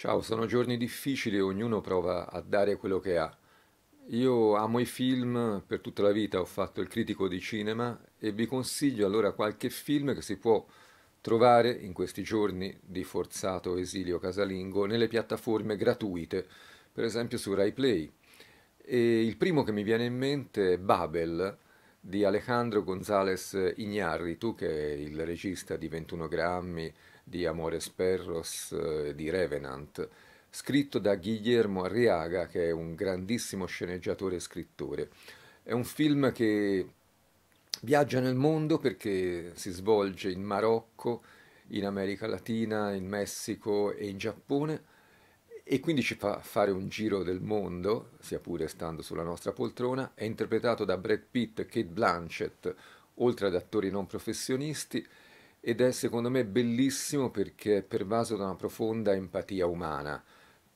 Ciao, sono giorni difficili e ognuno prova a dare quello che ha. Io amo i film, per tutta la vita ho fatto il critico di cinema e vi consiglio allora qualche film che si può trovare in questi giorni di forzato esilio casalingo nelle piattaforme gratuite, per esempio su RaiPlay. E il primo che mi viene in mente è Babel, di Alejandro González Ignarritu, che è il regista di 21 grammi, di Amores Perros, eh, di Revenant, scritto da Guillermo Arriaga, che è un grandissimo sceneggiatore e scrittore. È un film che viaggia nel mondo perché si svolge in Marocco, in America Latina, in Messico e in Giappone e quindi ci fa fare un giro del mondo, sia pure stando sulla nostra poltrona, è interpretato da Brad Pitt e Kate Blanchett, oltre ad attori non professionisti, ed è secondo me bellissimo perché è pervaso da una profonda empatia umana.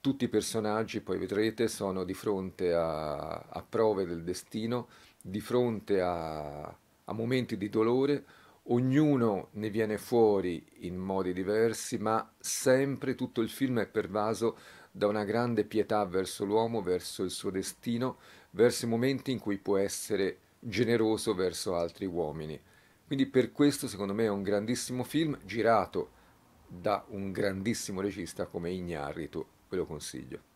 Tutti i personaggi, poi vedrete, sono di fronte a, a prove del destino, di fronte a, a momenti di dolore, Ognuno ne viene fuori in modi diversi, ma sempre tutto il film è pervaso da una grande pietà verso l'uomo, verso il suo destino, verso i momenti in cui può essere generoso verso altri uomini. Quindi per questo secondo me è un grandissimo film girato da un grandissimo regista come Ignarrito, ve lo consiglio.